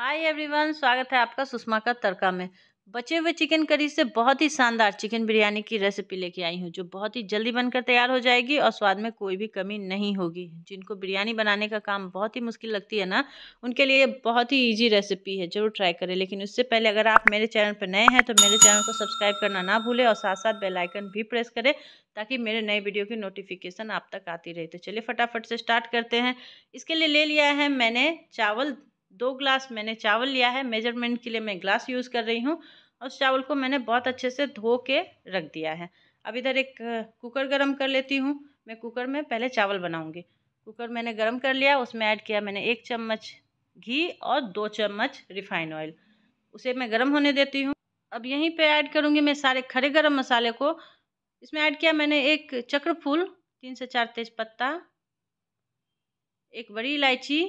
hi everyone स्वागत है आपका सुषमा का तड़का में बचे हुए चिकन करी से बहुत ही शानदार चिकन बिरयानी की रेसिपी लेके आई हूँ जो बहुत ही जल्दी बनकर तैयार हो जाएगी और स्वाद में कोई भी कमी नहीं होगी जिनको बिरयानी बनाने का काम बहुत ही मुश्किल लगती है ना उनके लिए बहुत ही इजी रेसिपी है जरूर ट्राई करें लेकिन उससे पहले अगर आप मेरे चैनल पर नए हैं तो मेरे चैनल को सब्सक्राइब करना ना भूलें और साथ साथ बेलाइकन भी प्रेस करें ताकि मेरे नए वीडियो की नोटिफिकेशन आप तक आती रहे तो चलिए फटाफट से स्टार्ट करते हैं इसके लिए ले लिया है मैंने चावल दो ग्लास मैंने चावल लिया है मेजरमेंट के लिए मैं ग्लास यूज़ कर रही हूँ उस चावल को मैंने बहुत अच्छे से धो के रख दिया है अब इधर एक कुकर गरम कर लेती हूँ मैं कुकर में पहले चावल बनाऊँगी कुकर मैंने गरम कर लिया उसमें ऐड किया मैंने एक चम्मच घी और दो चम्मच रिफाइन ऑयल उसे मैं गर्म होने देती हूँ अब यहीं पे ऐड करूँगी मैं सारे खड़े गरम मसाले को इसमें ऐड किया मैंने एक चक्र फूल तीन से चार तेज पत्ता एक बड़ी इलायची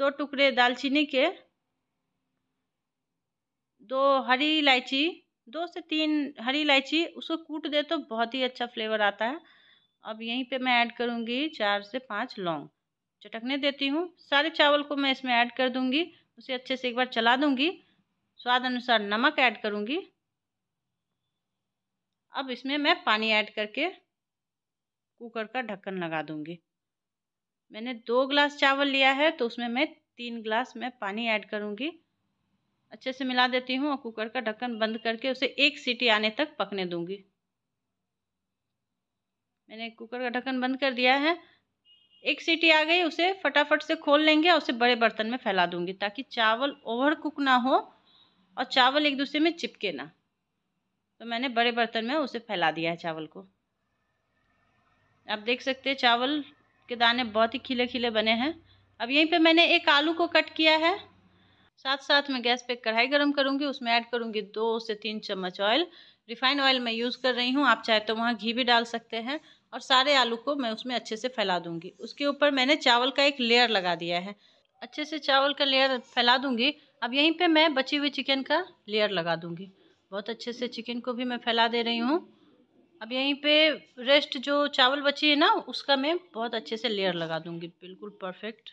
दो टुकड़े दालचीनी के दो हरी इलायची दो से तीन हरी इलायची उसको कूट दे तो बहुत ही अच्छा फ्लेवर आता है अब यहीं पे मैं ऐड करूँगी चार से पाँच लौंग चटकने देती हूँ सारे चावल को मैं इसमें ऐड कर दूँगी उसे अच्छे से एक बार चला दूँगी स्वाद अनुसार नमक ऐड करूँगी अब इसमें मैं पानी ऐड करके कुकर का ढक्कन लगा दूँगी मैंने दो गिलास चावल लिया है तो उसमें मैं तीन गिलास में पानी ऐड करूँगी अच्छे से मिला देती हूँ और कुकर का ढक्कन बंद करके उसे एक सीटी आने तक पकने दूँगी मैंने कुकर का ढक्कन बंद कर दिया है एक सीटी आ गई उसे फटाफट से खोल लेंगे और उसे बड़े बर्तन में फैला दूंगी ताकि चावल ओवर कुक ना हो और चावल एक दूसरे में चिपके ना तो मैंने बड़े बर्तन में उसे फैला दिया है चावल को आप देख सकते हैं चावल के दाने बहुत ही खिले खिले बने हैं अब यहीं पे मैंने एक आलू को कट किया है साथ साथ मैं गैस पे कढ़ाई गरम करूँगी उसमें ऐड करूँगी दो से तीन चम्मच ऑयल रिफाइंड ऑयल मैं यूज़ कर रही हूँ आप चाहे तो वहाँ घी भी डाल सकते हैं और सारे आलू को मैं उसमें अच्छे से फैला दूँगी उसके ऊपर मैंने चावल का एक लेयर लगा दिया है अच्छे से चावल का लेयर फैला दूँगी अब यहीं पर मैं बची हुई चिकन का लेयर लगा दूँगी बहुत अच्छे से चिकन को भी मैं फैला दे रही हूँ अब यहीं पे रेस्ट जो चावल बची है ना उसका मैं बहुत अच्छे से लेयर लगा दूंगी बिल्कुल परफेक्ट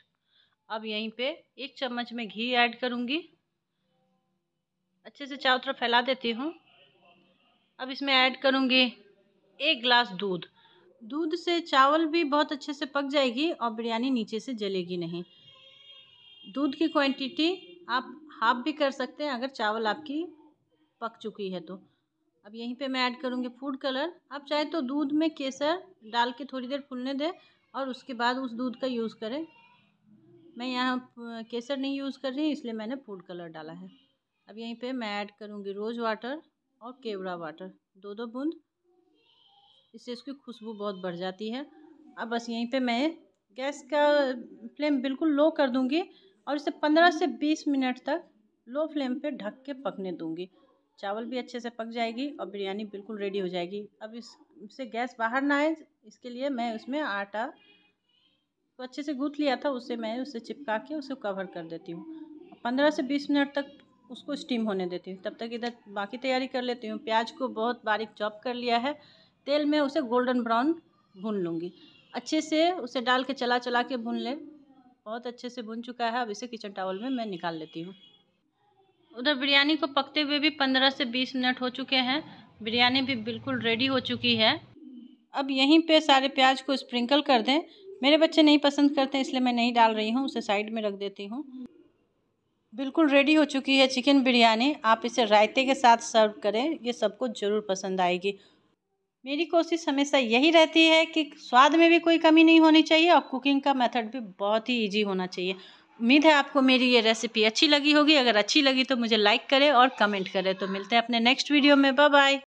अब यहीं पे एक चम्मच में घी ऐड करूंगी अच्छे से चारों तरफ फैला देती हूँ अब इसमें ऐड करूंगी एक ग्लास दूध दूध से चावल भी बहुत अच्छे से पक जाएगी और बिरयानी नीचे से जलेगी नहीं दूध की क्वांटिटी आप हाफ भी कर सकते हैं अगर चावल आपकी पक चुकी है तो अब यहीं पे मैं ऐड करूँगी फूड कलर आप चाहे तो दूध में केसर डाल के थोड़ी देर फूलने दें और उसके बाद उस दूध का यूज़ करें मैं यहाँ केसर नहीं यूज़ कर रही इसलिए मैंने फूड कलर डाला है अब यहीं पे मैं ऐड करूँगी रोज़ वाटर और केवड़ा वाटर दो दो बूंद इससे इसकी खुशबू बहुत बढ़ जाती है अब बस यहीं पे मैं गैस का फ्लेम बिल्कुल लो कर दूँगी और इसे पंद्रह से बीस मिनट तक लो फ्लेम पे ढक के पकने दूँगी चावल भी अच्छे से पक जाएगी और बिरयानी बिल्कुल रेडी हो जाएगी अब इस इससे गैस बाहर ना आए इसके लिए मैं उसमें आटा को अच्छे से गूँथ लिया था उससे मैं उसे चिपका के उसे कवर कर देती हूँ पंद्रह से बीस मिनट तक उसको स्टीम होने देती हूँ तब तक इधर बाकी तैयारी कर लेती हूँ प्याज को बहुत बारीक चॉप कर लिया है तेल में उसे गोल्डन ब्राउन भून लूँगी अच्छे से उसे डाल के चला चला के भून ले बहुत अच्छे से भून चुका है अब इसे किचन टावल में मैं निकाल लेती हूँ उधर बिरयानी को पकते हुए भी पंद्रह से बीस मिनट हो चुके हैं बिरयानी भी बिल्कुल रेडी हो चुकी है अब यहीं पे सारे प्याज को स्प्रिंकल कर दें मेरे बच्चे नहीं पसंद करते इसलिए मैं नहीं डाल रही हूँ उसे साइड में रख देती हूँ बिल्कुल रेडी हो चुकी है चिकन बिरयानी आप इसे रायते के साथ सर्व करें ये सबको ज़रूर पसंद आएगी मेरी कोशिश हमेशा यही रहती है कि स्वाद में भी कोई कमी नहीं होनी चाहिए और कुकिंग का मेथड भी बहुत ही इजी होना चाहिए उम्मीद है आपको मेरी ये रेसिपी अच्छी लगी होगी अगर अच्छी लगी तो मुझे लाइक करें और कमेंट करें तो मिलते हैं अपने नेक्स्ट वीडियो में बाय बाय